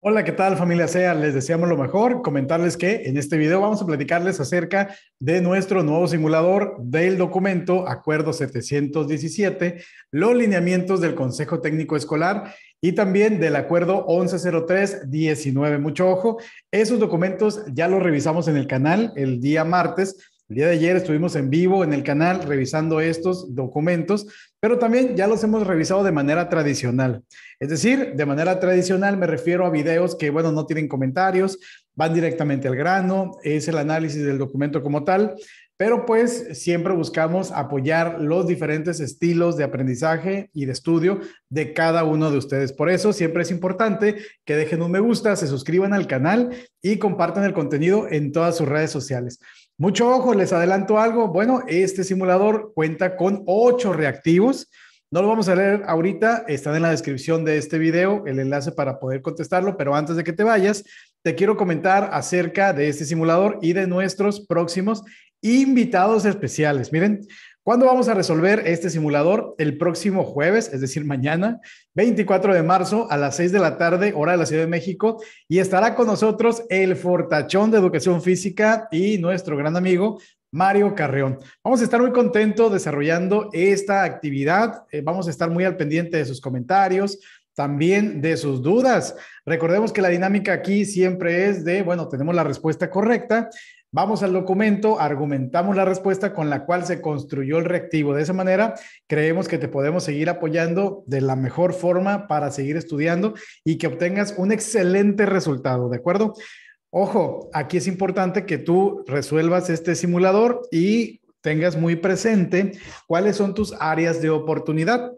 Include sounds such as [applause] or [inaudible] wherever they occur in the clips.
Hola, ¿qué tal familia SEA? Les deseamos lo mejor. Comentarles que en este video vamos a platicarles acerca de nuestro nuevo simulador del documento Acuerdo 717, los lineamientos del Consejo Técnico Escolar y también del Acuerdo 1103-19. Mucho ojo, esos documentos ya los revisamos en el canal el día martes el día de ayer estuvimos en vivo en el canal revisando estos documentos, pero también ya los hemos revisado de manera tradicional. Es decir, de manera tradicional me refiero a videos que, bueno, no tienen comentarios, van directamente al grano, es el análisis del documento como tal. Pero pues siempre buscamos apoyar los diferentes estilos de aprendizaje y de estudio de cada uno de ustedes. Por eso siempre es importante que dejen un me gusta, se suscriban al canal y compartan el contenido en todas sus redes sociales. Mucho ojo, les adelanto algo. Bueno, este simulador cuenta con ocho reactivos. No lo vamos a leer ahorita, está en la descripción de este video el enlace para poder contestarlo, pero antes de que te vayas, te quiero comentar acerca de este simulador y de nuestros próximos invitados especiales. Miren, ¿cuándo vamos a resolver este simulador? El próximo jueves, es decir, mañana, 24 de marzo a las 6 de la tarde, hora de la Ciudad de México, y estará con nosotros el fortachón de educación física y nuestro gran amigo. Mario Carreón. Vamos a estar muy contentos desarrollando esta actividad. Eh, vamos a estar muy al pendiente de sus comentarios, también de sus dudas. Recordemos que la dinámica aquí siempre es de, bueno, tenemos la respuesta correcta, Vamos al documento, argumentamos la respuesta con la cual se construyó el reactivo. De esa manera, creemos que te podemos seguir apoyando de la mejor forma para seguir estudiando y que obtengas un excelente resultado, ¿de acuerdo? Ojo, aquí es importante que tú resuelvas este simulador y tengas muy presente cuáles son tus áreas de oportunidad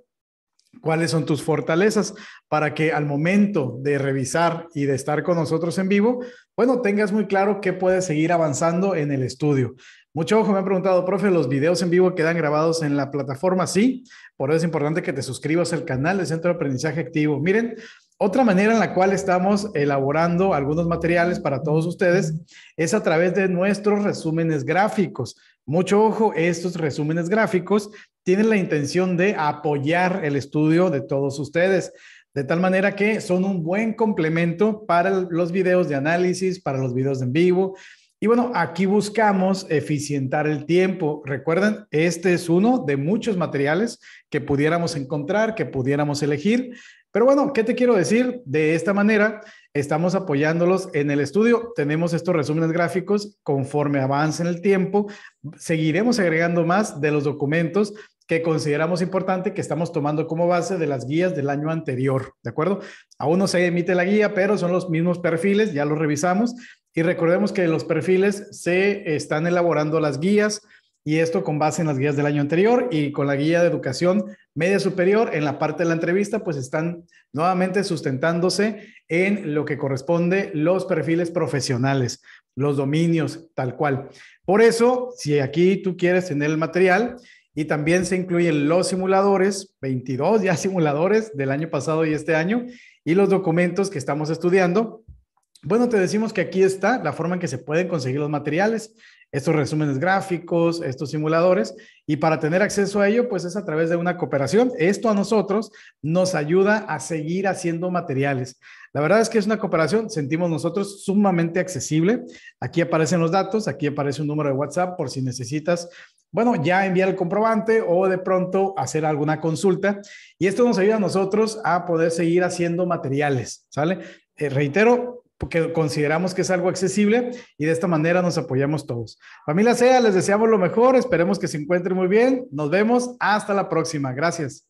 cuáles son tus fortalezas para que al momento de revisar y de estar con nosotros en vivo, bueno, tengas muy claro qué puedes seguir avanzando en el estudio. Mucho ojo, me han preguntado, profe, ¿los videos en vivo quedan grabados en la plataforma? Sí, por eso es importante que te suscribas al canal del Centro de Aprendizaje Activo. Miren, otra manera en la cual estamos elaborando algunos materiales para todos ustedes es a través de nuestros resúmenes gráficos. Mucho ojo, estos resúmenes gráficos tienen la intención de apoyar el estudio de todos ustedes, de tal manera que son un buen complemento para los videos de análisis, para los videos en vivo. Y bueno, aquí buscamos eficientar el tiempo. Recuerden, este es uno de muchos materiales que pudiéramos encontrar, que pudiéramos elegir. Pero bueno, ¿qué te quiero decir? De esta manera, estamos apoyándolos en el estudio. Tenemos estos resúmenes gráficos. Conforme avance en el tiempo, seguiremos agregando más de los documentos que consideramos importante que estamos tomando como base de las guías del año anterior, ¿de acuerdo? Aún no se emite la guía, pero son los mismos perfiles, ya los revisamos y recordemos que los perfiles se están elaborando las guías y esto con base en las guías del año anterior y con la guía de educación media superior en la parte de la entrevista, pues están nuevamente sustentándose en lo que corresponde los perfiles profesionales, los dominios, tal cual. Por eso, si aquí tú quieres tener el material, y también se incluyen los simuladores, 22 ya [laughs] simuladores del año pasado y este año, y los documentos que estamos estudiando. Bueno, te decimos que aquí está la forma en que se pueden conseguir los materiales, estos resúmenes gráficos, estos simuladores, y para tener acceso a ello, pues es a través de una cooperación. Esto a nosotros nos ayuda a seguir haciendo materiales. La verdad es que es una cooperación, sentimos nosotros sumamente accesible. Aquí aparecen los datos, aquí aparece un número de WhatsApp por si necesitas bueno, ya enviar el comprobante o de pronto hacer alguna consulta. Y esto nos ayuda a nosotros a poder seguir haciendo materiales, ¿sale? Eh, reitero, porque consideramos que es algo accesible y de esta manera nos apoyamos todos. Familia SEA, les deseamos lo mejor, esperemos que se encuentren muy bien, nos vemos, hasta la próxima, gracias.